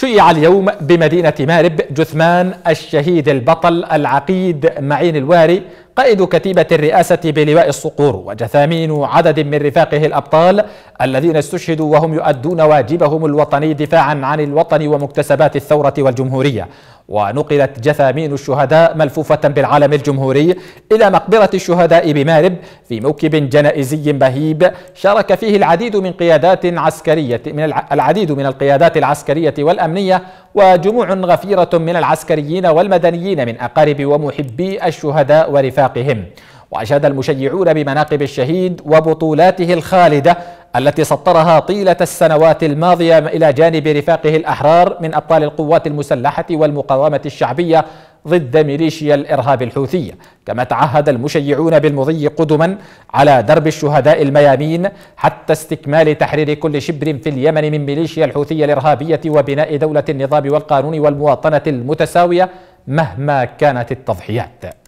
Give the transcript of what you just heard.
شيع اليوم بمدينة مارب جثمان الشهيد البطل العقيد معين الواري قائد كتيبة الرئاسة بلواء الصقور وجثامين عدد من رفاقه الأبطال الذين استشهدوا وهم يؤدون واجبهم الوطني دفاعا عن الوطن ومكتسبات الثورة والجمهورية ونقلت جثامين الشهداء ملفوفة بالعلم الجمهوري إلى مقبرة الشهداء بمارب في موكب جنائزي بهيب شارك فيه العديد من قيادات عسكرية من العديد من القيادات العسكرية والأمنية وجموع غفيرة من العسكريين والمدنيين من أقارب ومحبي الشهداء ورفاقهم وأشاد المشيعون بمناقب الشهيد وبطولاته الخالدة التي سطرها طيلة السنوات الماضية إلى جانب رفاقه الأحرار من أبطال القوات المسلحة والمقاومة الشعبية ضد ميليشيا الإرهاب الحوثية كما تعهد المشيعون بالمضي قدما على درب الشهداء الميامين حتى استكمال تحرير كل شبر في اليمن من ميليشيا الحوثية الإرهابية وبناء دولة النظام والقانون والمواطنة المتساوية مهما كانت التضحيات